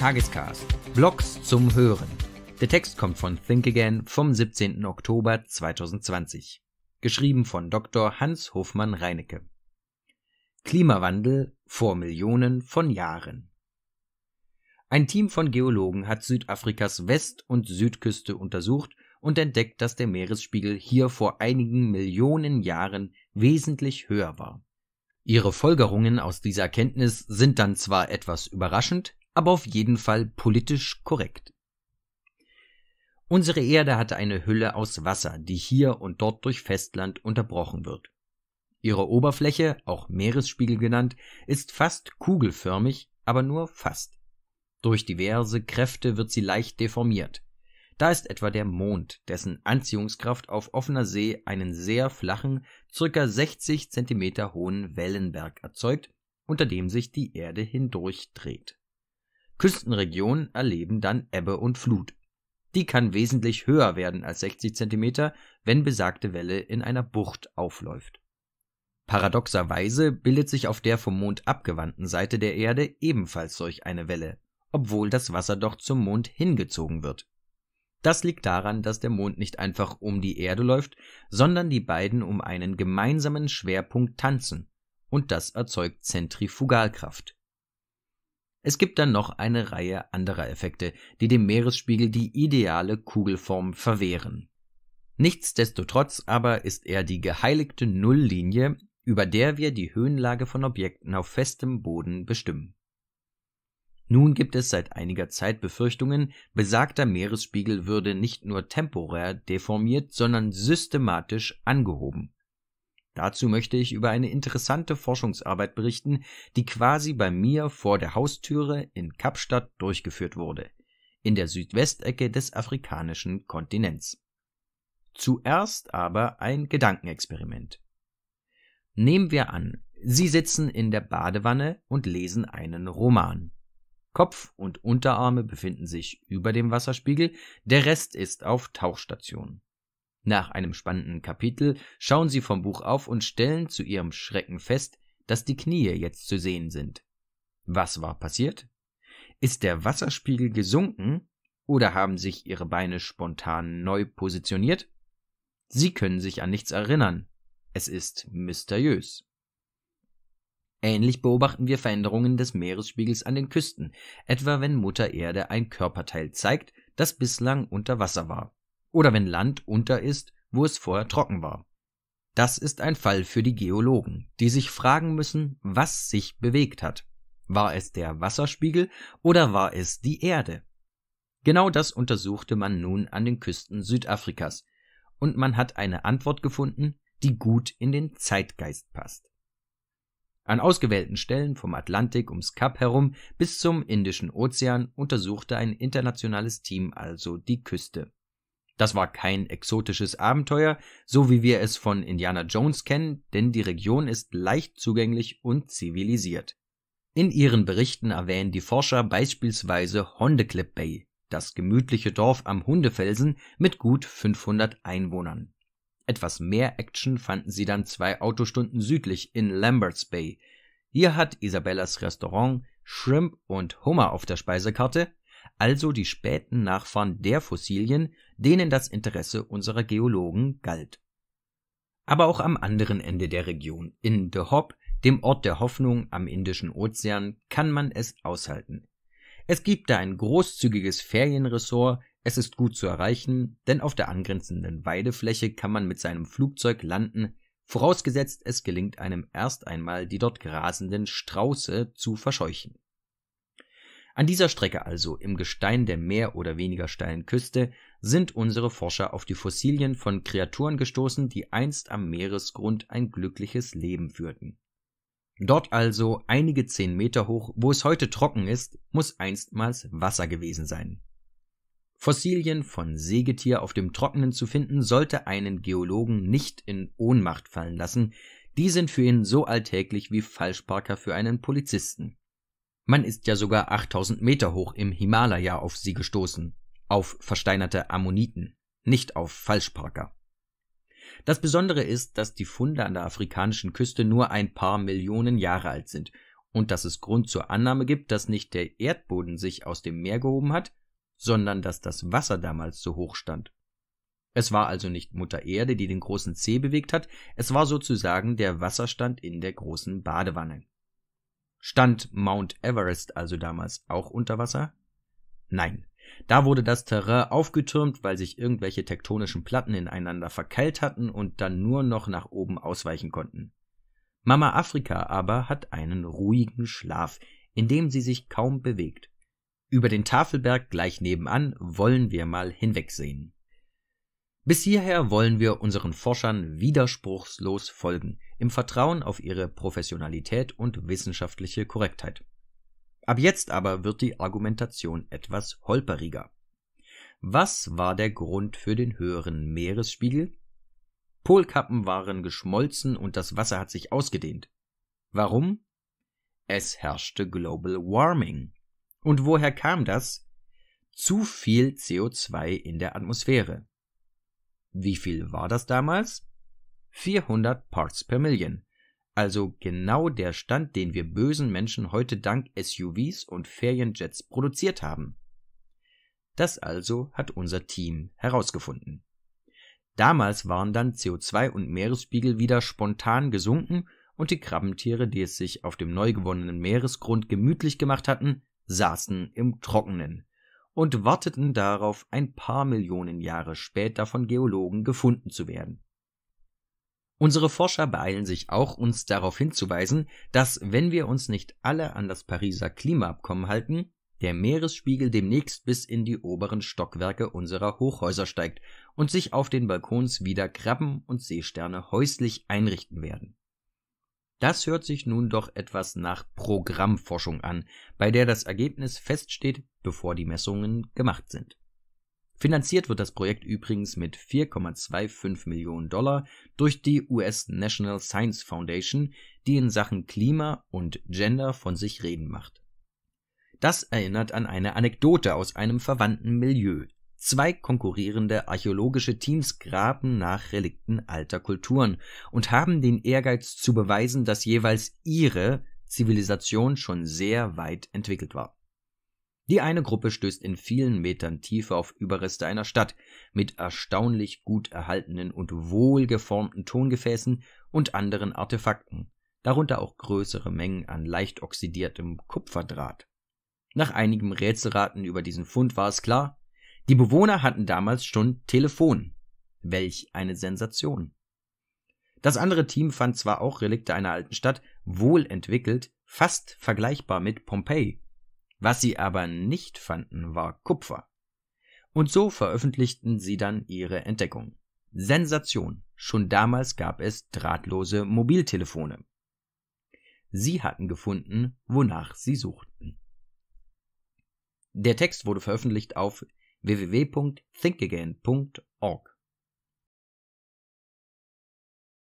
Tagescast. Blogs zum Hören. Der Text kommt von Think Again vom 17. Oktober 2020. Geschrieben von Dr. Hans Hofmann Reinecke. Klimawandel vor Millionen von Jahren. Ein Team von Geologen hat Südafrikas West- und Südküste untersucht und entdeckt, dass der Meeresspiegel hier vor einigen Millionen Jahren wesentlich höher war. Ihre Folgerungen aus dieser Erkenntnis sind dann zwar etwas überraschend, aber auf jeden Fall politisch korrekt. Unsere Erde hatte eine Hülle aus Wasser, die hier und dort durch Festland unterbrochen wird. Ihre Oberfläche, auch Meeresspiegel genannt, ist fast kugelförmig, aber nur fast. Durch diverse Kräfte wird sie leicht deformiert. Da ist etwa der Mond, dessen Anziehungskraft auf offener See einen sehr flachen, circa 60 Zentimeter hohen Wellenberg erzeugt, unter dem sich die Erde hindurch dreht. Küstenregionen erleben dann Ebbe und Flut. Die kann wesentlich höher werden als 60 cm, wenn besagte Welle in einer Bucht aufläuft. Paradoxerweise bildet sich auf der vom Mond abgewandten Seite der Erde ebenfalls solch eine Welle, obwohl das Wasser doch zum Mond hingezogen wird. Das liegt daran, dass der Mond nicht einfach um die Erde läuft, sondern die beiden um einen gemeinsamen Schwerpunkt tanzen, und das erzeugt Zentrifugalkraft. Es gibt dann noch eine Reihe anderer Effekte, die dem Meeresspiegel die ideale Kugelform verwehren. Nichtsdestotrotz aber ist er die geheiligte Nulllinie, über der wir die Höhenlage von Objekten auf festem Boden bestimmen. Nun gibt es seit einiger Zeit Befürchtungen, besagter Meeresspiegel würde nicht nur temporär deformiert, sondern systematisch angehoben. Dazu möchte ich über eine interessante Forschungsarbeit berichten, die quasi bei mir vor der Haustüre in Kapstadt durchgeführt wurde, in der Südwestecke des afrikanischen Kontinents. Zuerst aber ein Gedankenexperiment. Nehmen wir an, Sie sitzen in der Badewanne und lesen einen Roman. Kopf und Unterarme befinden sich über dem Wasserspiegel, der Rest ist auf Tauchstation. Nach einem spannenden Kapitel schauen sie vom Buch auf und stellen zu ihrem Schrecken fest, dass die Knie jetzt zu sehen sind. Was war passiert? Ist der Wasserspiegel gesunken oder haben sich ihre Beine spontan neu positioniert? Sie können sich an nichts erinnern. Es ist mysteriös. Ähnlich beobachten wir Veränderungen des Meeresspiegels an den Küsten, etwa wenn Mutter Erde ein Körperteil zeigt, das bislang unter Wasser war oder wenn Land unter ist, wo es vorher trocken war. Das ist ein Fall für die Geologen, die sich fragen müssen, was sich bewegt hat. War es der Wasserspiegel oder war es die Erde? Genau das untersuchte man nun an den Küsten Südafrikas, und man hat eine Antwort gefunden, die gut in den Zeitgeist passt. An ausgewählten Stellen vom Atlantik ums Kap herum bis zum Indischen Ozean untersuchte ein internationales Team also die Küste. Das war kein exotisches Abenteuer, so wie wir es von Indiana Jones kennen, denn die Region ist leicht zugänglich und zivilisiert. In ihren Berichten erwähnen die Forscher beispielsweise Hondeclip Bay, das gemütliche Dorf am Hundefelsen mit gut 500 Einwohnern. Etwas mehr Action fanden sie dann zwei Autostunden südlich in Lamberts Bay. Hier hat Isabellas Restaurant Shrimp und Hummer auf der Speisekarte also die späten Nachfahren der Fossilien, denen das Interesse unserer Geologen galt. Aber auch am anderen Ende der Region, in The Hob, dem Ort der Hoffnung am Indischen Ozean, kann man es aushalten. Es gibt da ein großzügiges Ferienressort, es ist gut zu erreichen, denn auf der angrenzenden Weidefläche kann man mit seinem Flugzeug landen, vorausgesetzt es gelingt einem erst einmal die dort grasenden Strauße zu verscheuchen. An dieser Strecke also, im Gestein der mehr oder weniger steilen Küste, sind unsere Forscher auf die Fossilien von Kreaturen gestoßen, die einst am Meeresgrund ein glückliches Leben führten. Dort also, einige zehn Meter hoch, wo es heute trocken ist, muss einstmals Wasser gewesen sein. Fossilien von Sägetier auf dem Trockenen zu finden, sollte einen Geologen nicht in Ohnmacht fallen lassen, die sind für ihn so alltäglich wie Falschparker für einen Polizisten. Man ist ja sogar 8000 Meter hoch im Himalaya auf sie gestoßen, auf versteinerte Ammoniten, nicht auf Falschparker. Das Besondere ist, dass die Funde an der afrikanischen Küste nur ein paar Millionen Jahre alt sind und dass es Grund zur Annahme gibt, dass nicht der Erdboden sich aus dem Meer gehoben hat, sondern dass das Wasser damals so hoch stand. Es war also nicht Mutter Erde, die den großen See bewegt hat, es war sozusagen der Wasserstand in der großen Badewanne. Stand Mount Everest also damals auch unter Wasser? Nein. Da wurde das Terrain aufgetürmt, weil sich irgendwelche tektonischen Platten ineinander verkeilt hatten und dann nur noch nach oben ausweichen konnten. Mama Afrika aber hat einen ruhigen Schlaf, in dem sie sich kaum bewegt. Über den Tafelberg gleich nebenan wollen wir mal hinwegsehen. Bis hierher wollen wir unseren Forschern widerspruchslos folgen, im Vertrauen auf ihre Professionalität und wissenschaftliche Korrektheit. Ab jetzt aber wird die Argumentation etwas holperiger. Was war der Grund für den höheren Meeresspiegel? Polkappen waren geschmolzen und das Wasser hat sich ausgedehnt. Warum? Es herrschte Global Warming. Und woher kam das? Zu viel CO2 in der Atmosphäre. Wie viel war das damals? 400 Parts per Million. Also genau der Stand, den wir bösen Menschen heute dank SUVs und Ferienjets produziert haben. Das also hat unser Team herausgefunden. Damals waren dann CO2 und Meeresspiegel wieder spontan gesunken und die Krabbentiere, die es sich auf dem neu gewonnenen Meeresgrund gemütlich gemacht hatten, saßen im Trockenen und warteten darauf, ein paar Millionen Jahre später von Geologen gefunden zu werden. Unsere Forscher beeilen sich auch, uns darauf hinzuweisen, dass, wenn wir uns nicht alle an das Pariser Klimaabkommen halten, der Meeresspiegel demnächst bis in die oberen Stockwerke unserer Hochhäuser steigt und sich auf den Balkons wieder Krabben und Seesterne häuslich einrichten werden. Das hört sich nun doch etwas nach Programmforschung an, bei der das Ergebnis feststeht, bevor die Messungen gemacht sind. Finanziert wird das Projekt übrigens mit 4,25 Millionen Dollar durch die US National Science Foundation, die in Sachen Klima und Gender von sich reden macht. Das erinnert an eine Anekdote aus einem verwandten Milieu, Zwei konkurrierende archäologische Teams graben nach Relikten alter Kulturen und haben den Ehrgeiz zu beweisen, dass jeweils ihre Zivilisation schon sehr weit entwickelt war. Die eine Gruppe stößt in vielen Metern Tiefe auf Überreste einer Stadt mit erstaunlich gut erhaltenen und wohlgeformten Tongefäßen und anderen Artefakten, darunter auch größere Mengen an leicht oxidiertem Kupferdraht. Nach einigem Rätselraten über diesen Fund war es klar, die Bewohner hatten damals schon Telefon. Welch eine Sensation. Das andere Team fand zwar auch Relikte einer alten Stadt, wohl entwickelt, fast vergleichbar mit Pompeji. Was sie aber nicht fanden, war Kupfer. Und so veröffentlichten sie dann ihre Entdeckung. Sensation. Schon damals gab es drahtlose Mobiltelefone. Sie hatten gefunden, wonach sie suchten. Der Text wurde veröffentlicht auf www.thinkagain.org.